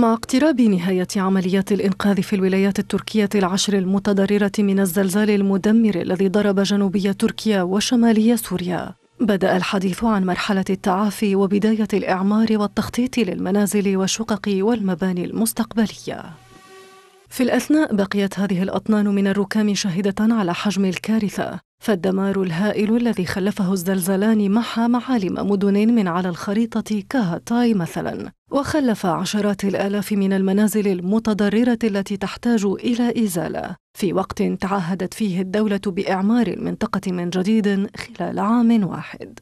مع اقتراب نهاية عمليات الإنقاذ في الولايات التركية العشر المتضررة من الزلزال المدمر الذي ضرب جنوبي تركيا وشمالي سوريا، بدأ الحديث عن مرحلة التعافي وبداية الإعمار والتخطيط للمنازل والشقق والمباني المستقبلية. في الأثناء بقيت هذه الأطنان من الركام شاهدة على حجم الكارثة فالدمار الهائل الذي خلفه الزلزلان محى معالم مدن من على الخريطة كهاتاي مثلا وخلف عشرات الآلاف من المنازل المتضررة التي تحتاج إلى إزالة في وقت تعهدت فيه الدولة بإعمار المنطقة من جديد خلال عام واحد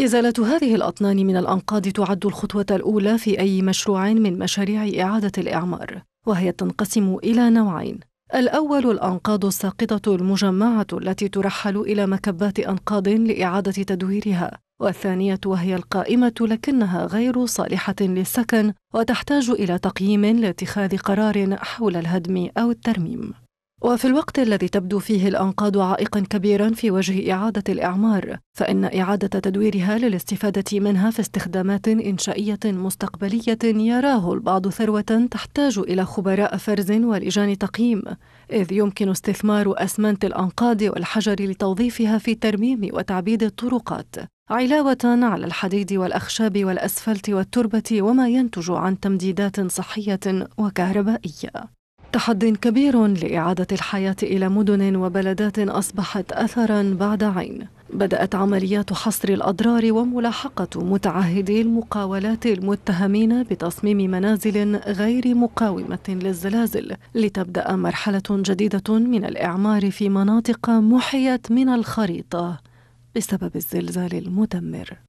إزالة هذه الأطنان من الأنقاض تعد الخطوة الأولى في أي مشروع من مشاريع إعادة الإعمار وهي تنقسم إلى نوعين الأول الأنقاض الساقطة المجمعة التي ترحل إلى مكبات أنقاض لإعادة تدويرها والثانية وهي القائمة لكنها غير صالحة للسكن وتحتاج إلى تقييم لاتخاذ قرار حول الهدم أو الترميم وفي الوقت الذي تبدو فيه الأنقاض عائقا كبيرا في وجه إعادة الإعمار فإن إعادة تدويرها للاستفادة منها في استخدامات إنشائية مستقبلية يراه البعض ثروة تحتاج إلى خبراء فرز ولجان تقييم إذ يمكن استثمار أسمنت الأنقاض والحجر لتوظيفها في ترميم وتعبيد الطرقات علاوة على الحديد والأخشاب والأسفلت والتربة وما ينتج عن تمديدات صحية وكهربائية تحد كبير لإعادة الحياة إلى مدن وبلدات أصبحت أثرا بعد عين بدأت عمليات حصر الأضرار وملاحقة متعهدي المقاولات المتهمين بتصميم منازل غير مقاومة للزلازل لتبدأ مرحلة جديدة من الإعمار في مناطق محيت من الخريطة بسبب الزلزال المدمر